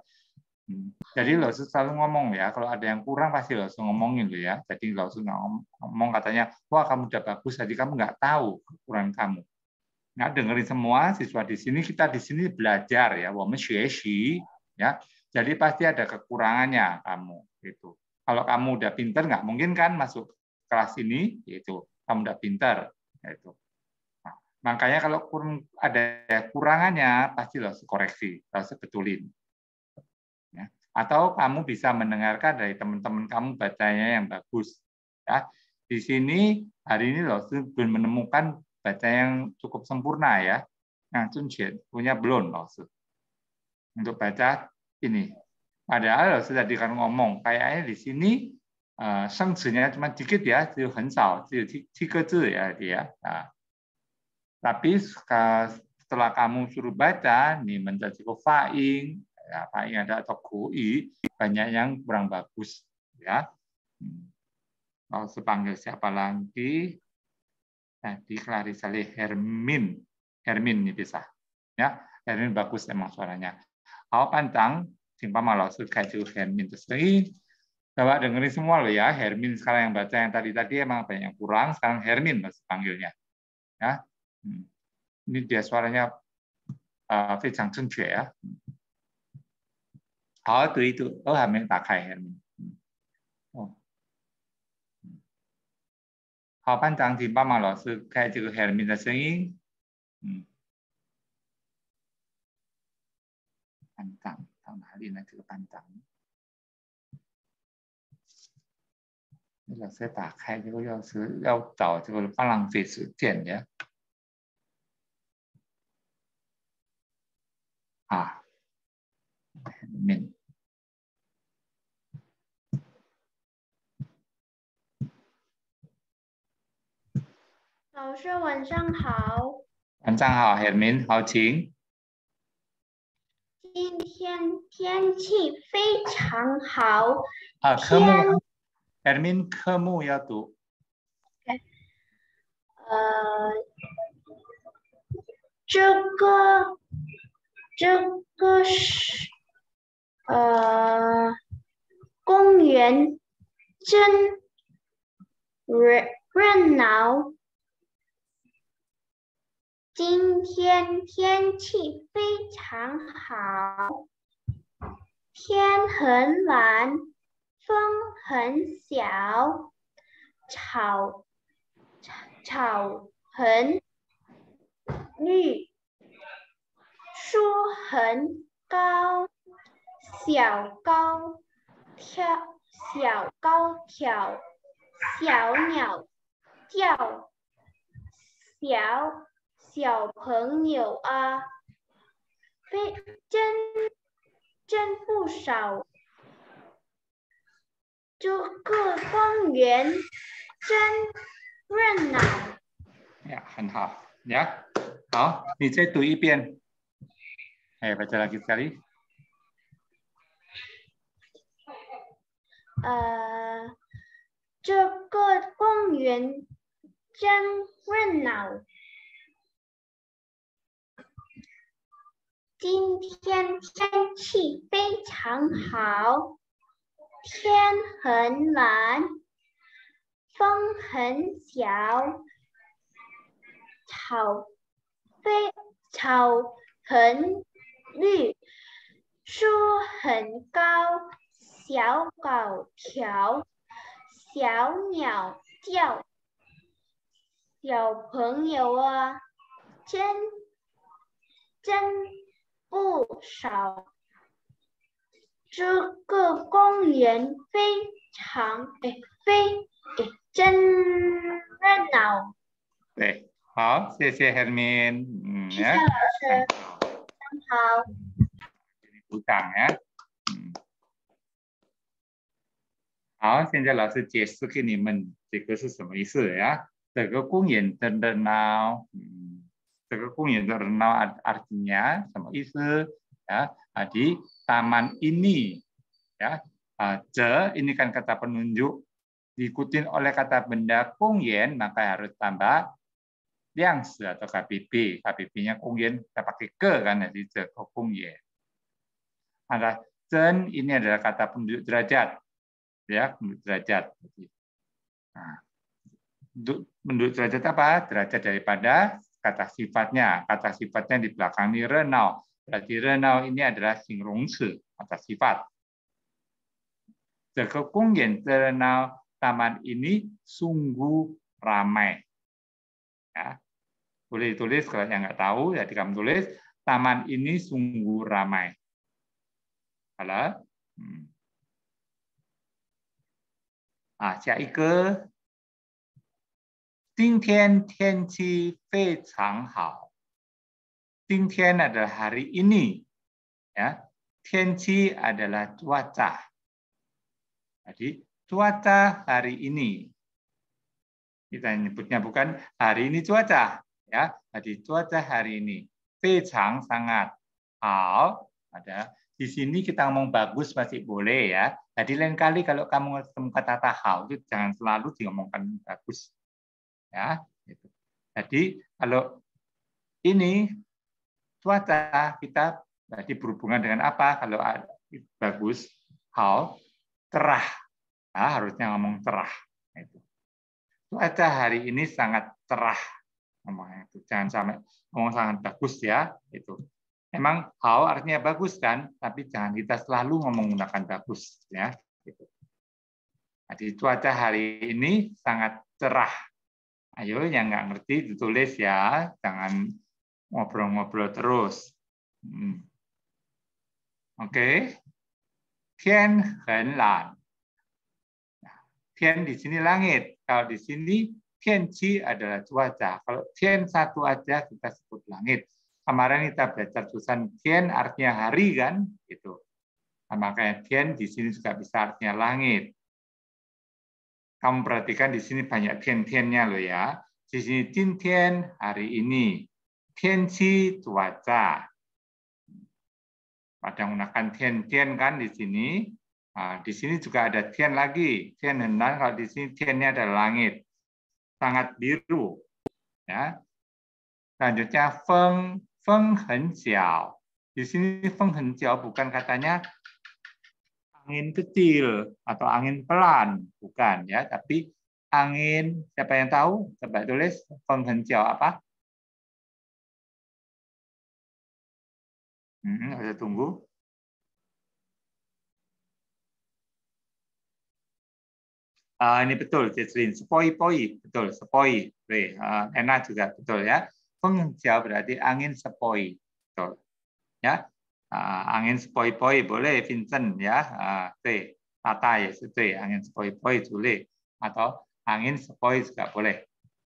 Hmm. Jadi lo selalu ngomong ya, kalau ada yang kurang pasti lo langsung ngomongin lo ya. Jadi lo langsung ngomong katanya, wah kamu udah bagus, jadi kamu nggak tahu kekurangan kamu. Nggak dengerin semua siswa di sini, kita di sini belajar ya, wah ya. Jadi pasti ada kekurangannya kamu itu. Kalau kamu udah pinter, nggak mungkin kan masuk kelas ini, yaitu kamu udah pinter. Yaitu. Nah, makanya kalau ada kurangannya, pasti lo koreksi, lo sebetulin. Ya. Atau kamu bisa mendengarkan dari teman-teman kamu bacanya yang bagus. Ya. Di sini, hari ini lo belum menemukan baca yang cukup sempurna ya. Nah, punya belum loh. Untuk baca ini, Padahal sudah dikan ngomong, kayaknya di sini uh, eh, sengsinya cuma dikit ya, itu hensao, itu tiga ya dia. tapi setelah kamu suruh baca, nih menjadi faing, ya, nah faing ada atau kui, banyak yang kurang bagus. ya. Kalau sepanggil siapa lagi? Tadi Clarissa Lee Hermin. Hermin ini bisa. Ya, Hermin bagus emang suaranya. Kalau Pantang Simpama suka Kaiju Hermin Testui. coba dengerin semua lo ya, Hermin sekarang yang baca yang tadi-tadi emang banyak yang kurang, sekarang Hermin mas panggilnya. Ya. Hmm. Ini dia suaranya uh, Fei Chang ya. oh itu itu, oh Hermin tak kayak Hermin. Hmm. Oh. Hao hmm. simpan Chang Simpama Lawsuit Kaiju Hermin Testui. Panjang. điền lại thứ bàn tắm tức là sẽ tả khai cho cái sứ đâu tỏ cho cái làm việc sự kiện nhé à mình Lão sư, 晚上好。晚上好，很明好，请。今天天气非常好。啊，科目，尔明，科目要读。呃，这个，这个是，呃，公园真热热闹。今天天气非常好，天很蓝，风很小，草草很绿，树很高，小高跳，小高跳，小鸟叫，小。小朋友啊，非真真不少，这个公园真热闹。呀，很好，呀，好，你再读一遍。来，再来一次。呃，这个公园真热闹。今天天气非常好，天很蓝，风很小，草非草很绿，树很高，小狗跳，小鸟叫，小朋友啊，真真。不少，这个公园非常哎，非哎真热闹。对，好，谢谢 Herman，嗯，谢谢老师，你好。给你鼓掌呀，嗯，好，现在老师解释给你们，这个是什么意思呀？这个公园真热闹，嗯。yang terkenal artinya sama ise ya nah, di taman ini ya ce nah, ini kan kata penunjuk diikutin oleh kata benda kungyen maka harus tambah yang atau KPP KPP-nya kungyen kita pakai ke kan jadi kung yen ada cen ini adalah kata penunjuk derajat ya penunjuk derajat nah, penunjuk derajat apa derajat daripada kata sifatnya. Kata sifatnya di belakang ini renau. Berarti renau ini adalah singrongsi, kata sifat. yang renal taman ini sungguh ramai. Ya. Boleh ditulis kalau yang nggak tahu, ya di kamu tulis. Taman ini sungguh ramai. Halo? Hmm. Ah, Cia Ike, 今天天气非常好。今天 adalah hari ini. Ya, Tianqi adalah cuaca. Jadi cuaca hari ini. Kita nyebutnya bukan hari ini cuaca, ya. Jadi cuaca hari ini. Fechang sangat. Hal ada di sini kita ngomong bagus masih boleh ya. Jadi lain kali kalau kamu ketemu kata hal itu jangan selalu diomongkan bagus Ya, gitu. Jadi kalau ini cuaca kita jadi berhubungan dengan apa? Kalau bagus hal cerah, ya, harusnya ngomong cerah. Itu. Cuaca hari ini sangat cerah ngomong itu. Jangan sampai ngomong sangat bagus ya itu. Emang how artinya bagus kan, tapi jangan kita selalu ngomong menggunakan bagus ya. Gitu. Jadi cuaca hari ini sangat cerah ayo nah, yang nggak ngerti ditulis ya, jangan ngobrol-ngobrol terus. Hmm. Oke, okay. Tian Hen Lan. Tian nah, di sini langit, kalau di sini Tian Chi adalah cuaca. Kalau Tian satu aja kita sebut langit. Kemarin kita belajar tulisan Tian artinya hari kan, Itu, Nah, makanya Tian di sini juga bisa artinya langit. Kamu perhatikan di sini banyak tian-tiannya loh ya. Di sini tian-tian hari ini. tianci cuaca. Pada menggunakan tian-tian kan di sini. Nah, di sini juga ada tian lagi. Tian Henan kalau di sini tiannya ada langit. Sangat biru. Ya. Selanjutnya feng feng hen xiao. Di sini feng hen xiao bukan katanya angin kecil atau angin pelan, bukan ya, tapi angin siapa yang tahu? Coba tulis penghentiau apa? Hmm, ada tunggu. Uh, ini betul, Jesslyn. Sepoi-poi, betul, sepoi. Uh, enak juga, betul ya. Pengjau berarti angin sepoi. Betul. Ya, uh, angin sepoi-poi boleh Vincent ya uh, ah, tui tatai ya, tui angin sepoi-poi boleh atau angin sepoi juga boleh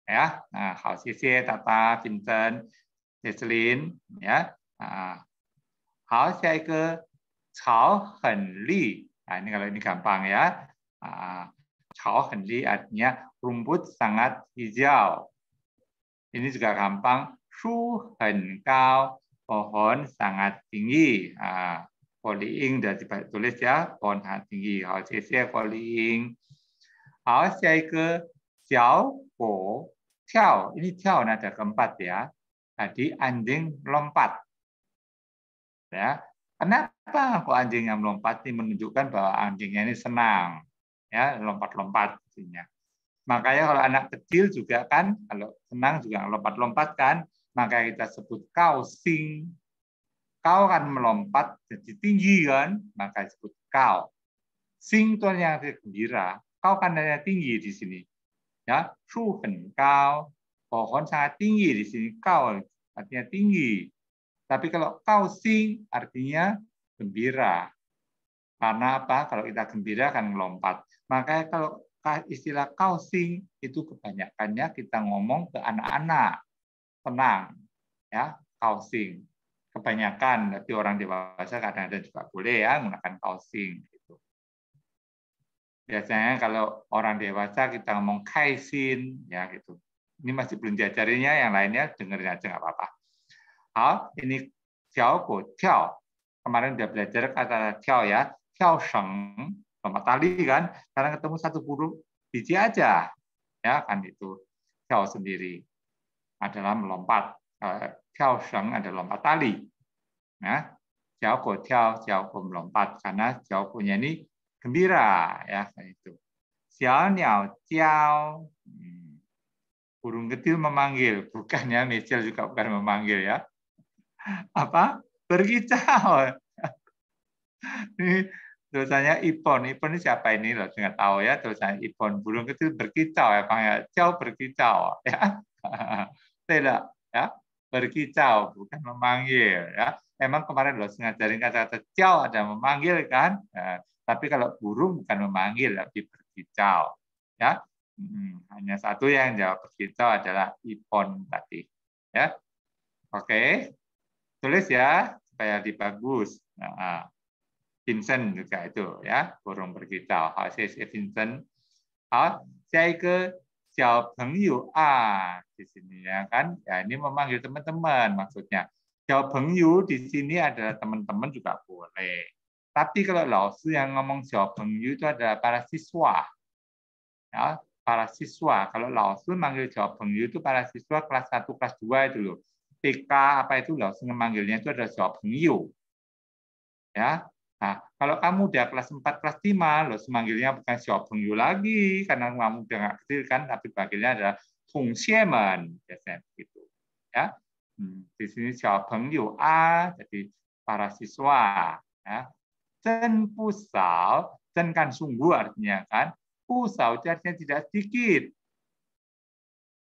ya nah, hao xie tata Vincent Jesslyn ya uh, hao saya ke cao hen li nah, ini kalau ini gampang ya uh, hen li artinya rumput sangat hijau ini juga gampang shu hen gao pohon sangat tinggi. Nah, falling sudah tulis ya, pohon sangat tinggi. Hao xie xie falling. Hao ke xiao po tiao. Ini tiao nada keempat ya. Tadi anjing lompat. Ya. Kenapa kok anjing yang melompat ini menunjukkan bahwa anjingnya ini senang. Ya, lompat-lompat. Makanya kalau anak kecil juga kan, kalau senang juga lompat-lompat kan, maka kita sebut kau sing. Kau kan melompat jadi tinggi kan, maka disebut kau. Sing Tuhan yang gembira, kau kan hanya tinggi di sini. Ya, shu kau, pohon sangat tinggi di sini. Kau artinya tinggi. Tapi kalau kau sing artinya gembira. Karena apa? Kalau kita gembira kan melompat. Makanya kalau istilah kau sing itu kebanyakannya kita ngomong ke anak-anak tenang, ya housing. Kebanyakan tapi orang dewasa kadang-kadang juga boleh ya menggunakan housing. Gitu. Biasanya kalau orang dewasa kita ngomong kaisin, ya gitu. Ini masih belum diajarinya, yang lainnya dengerin aja nggak apa-apa. Hal ini tiao ku tiao. Kemarin udah belajar kata tiao ya, tiao sheng, sama tali kan. Sekarang ketemu satu burung biji aja, ya kan itu tiao sendiri adalah melompat. Tiao eh, sheng adalah lompat tali. Nah, ya, Jiao Ko Tiao, Jiao melompat karena Jiao punya ini gembira ya itu. Xiao Niao Jiao hmm, burung kecil memanggil, bukannya ya Michel juga bukan memanggil ya. Apa? Berkicau. ini tulisannya Ipon. Ipon ini siapa ini? loh nggak tahu ya tulisannya Ipon. Burung kecil berkicau ya, panggil Ciao berkicau ya tidak ya berkicau bukan memanggil ya emang kemarin loh ngajarin kata-kata ciao ada memanggil kan ya, tapi kalau burung bukan memanggil tapi berkicau ya hmm, hanya satu yang jawab berkicau adalah ipon tadi ya oke tulis ya supaya lebih nah, Vincent juga itu ya burung berkicau hasil Vincent it Vincent ke jawab heng yu ah, di sini ya kan. Ya ini memanggil teman-teman maksudnya. Jawab heng di sini adalah teman-teman juga boleh. Tapi kalau laosu yang ngomong jawab heng itu adalah para siswa. Ya, para siswa. Kalau laosu manggil jawab heng itu para siswa kelas 1, kelas 2 itu loh. TK apa itu laosu memanggilnya itu adalah jawab heng Ya. Nah, kalau kamu udah kelas 4, kelas 5, lo semanggilnya bukan Yu lagi, karena kamu udah nggak kecil kan, tapi panggilnya adalah Hong Xiemen, biasanya begitu. Ya. Hmm, di sini Yu A, jadi para siswa. Ya. Zen pusau, zen kan sungguh artinya kan, pusau artinya tidak sedikit.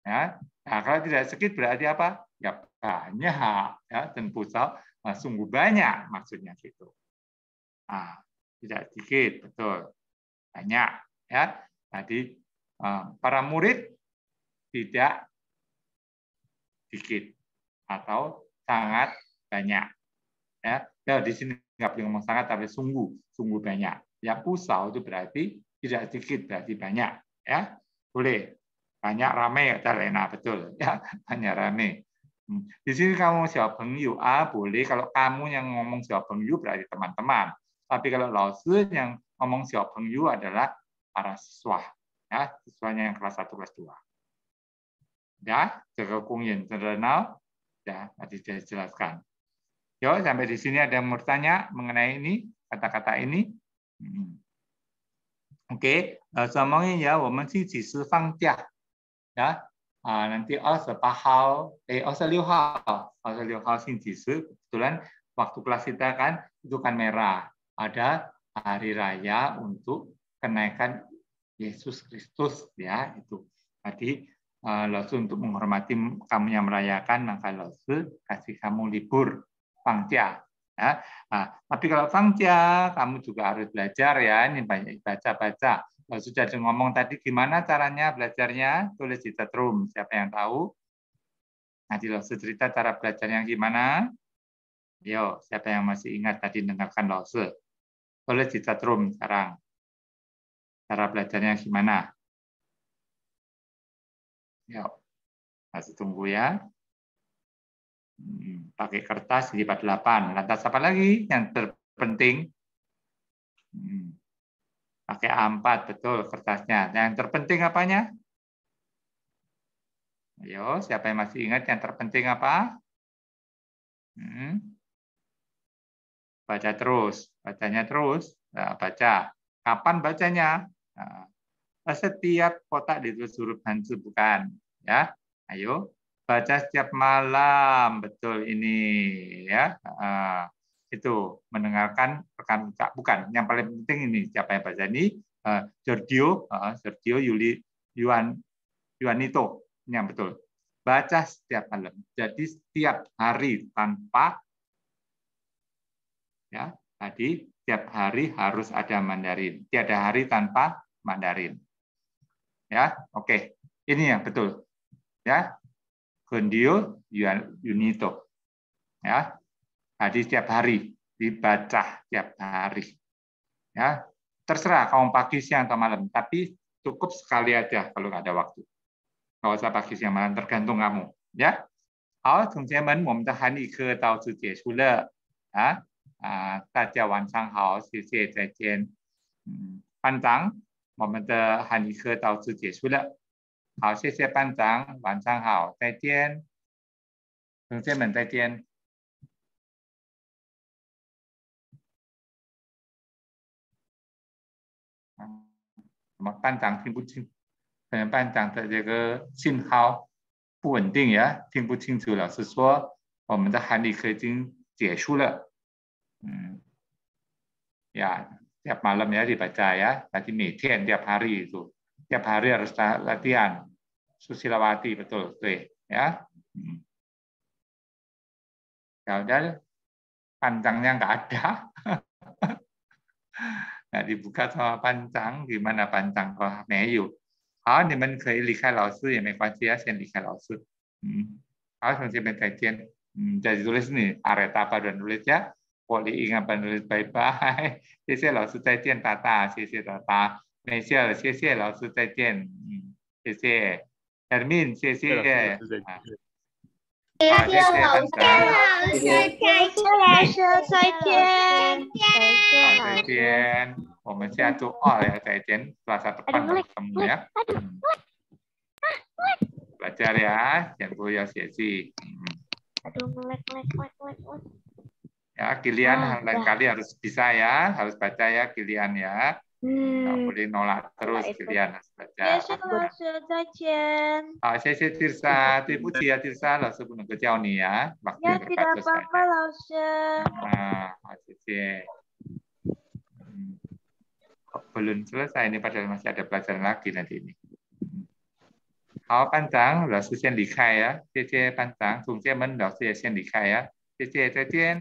Ya. Nah, kalau tidak sedikit berarti apa? Ya banyak. Ya, zen pusau nah, sungguh banyak maksudnya gitu. Nah, tidak sedikit, betul. Banyak. ya. Tadi eh, para murid tidak sedikit atau sangat banyak. Ya, ya di sini nggak boleh ngomong sangat, tapi sungguh, sungguh banyak. Ya pusau itu berarti tidak sedikit, berarti banyak. Ya, boleh banyak rame ya Lena betul ya banyak rame. Hmm. Di sini kamu siapa pengyu Ah, boleh kalau kamu yang ngomong siapa pengyu berarti teman-teman. Tapi kalau Lao Tzu yang ngomong Xiaopeng Yu adalah para siswa, ya, siswanya yang kelas 1, kelas 2. Ya, kung yin terkenal, ya, tadi saya jelaskan. Yo, sampai di sini ada yang bertanya mengenai ini, kata-kata ini. Hmm. Oke, okay. Eh, semuanya ya, woman si si fang Ya, eh, nanti oh sepahal, eh oh hal oh seliuhal sih jisi. Kebetulan waktu kelas kita kan itu kan merah ada hari raya untuk kenaikan Yesus Kristus ya itu. Tadi eh, Lose untuk menghormati kamu yang merayakan maka Lose kasih kamu libur pangcia Ya. Nah, tapi kalau fangcia, kamu juga harus belajar ya. Ini banyak baca-baca. Kalau sudah ngomong tadi gimana caranya belajarnya, tulis di room Siapa yang tahu? Nanti Lose cerita cara belajar yang gimana. Yo, siapa yang masih ingat tadi dengarkan Lose boleh ditatrum sekarang. Cara belajarnya gimana? Ya, masih tunggu ya. Hmm, pakai kertas di 48. Lantas apa lagi yang terpenting? Hmm, pakai A4, betul kertasnya. Nah, yang terpenting apanya? Ayo, siapa yang masih ingat yang terpenting apa? Hmm baca terus, bacanya terus, nah, baca. Kapan bacanya? Nah, setiap kotak ditulis huruf hancur bukan? Ya, ayo baca setiap malam betul ini ya uh, itu mendengarkan rekan bukan yang paling penting ini siapa yang baca ini uh, Giorgio uh, Yuli Yuan Yuanito yang betul baca setiap malam jadi setiap hari tanpa Ya, tadi tiap hari harus ada Mandarin. Tiada hari tanpa Mandarin. Ya, oke. Okay. Ini yang betul. Ya. Gondio Unito. Ya. tadi tiap hari dibaca tiap hari. Ya. Terserah kamu pagi, siang atau malam, tapi cukup sekali aja kalau ada waktu. Kalau saya pagi, siang, malam tergantung kamu, ya. 好，同学们，我们的韩语课到此结束了啊。啊，大家晚上好，谢谢，再见。嗯，班长，我们的韩语课到此结束了。好，谢谢班长，晚上好，再见。同学们再见。我什么班长听不清？可能班长的这个信号不稳定呀，听不清楚。老师说，我们的韩语课已经结束了。Hmm. Ya, tiap malam ya dibaca ya. Tadi meeting tiap hari itu. Tiap hari harus latihan. Susilawati betul, tuh ya. kalau hmm. Ya udah nggak ada. nggak dibuka sama panjang gimana panjang kok? Meyu. jadi tulis nih, areta apa dan tulis ya. 我的银行本日拜拜，谢谢老师，再见，达达，谢谢达达，美秀，谢谢老师，再见，嗯，谢谢，Hermin，谢谢，谢谢老师，再见，老师，再见，再见，我们下周二要再见，selasa hmm, ah. ah, oh, ya, depan ketemu ya. Hmm. Belajar ya, jangan goyah melek, melek, melek, melek. Ya, Kilian oh, ah, lain kali harus bisa ya, harus baca ya Kilian ya. Hmm. Nggak boleh nolak terus nah, itu. Kilian harus baca. Ya, ah, saya saya Tirsa, terima kasih ya Tirsa, langsung menunggu jauh nih ya. Waktu ya tidak apa-apa, Lausen. Ah, terima hmm. belum selesai ini padahal masih ada pelajaran lagi nanti ini. Hmm. Hao panjang, Xian Li Kai ya. Cie panjang, tung cie men, lalu sen dikai ya. Cie cie, cie cie.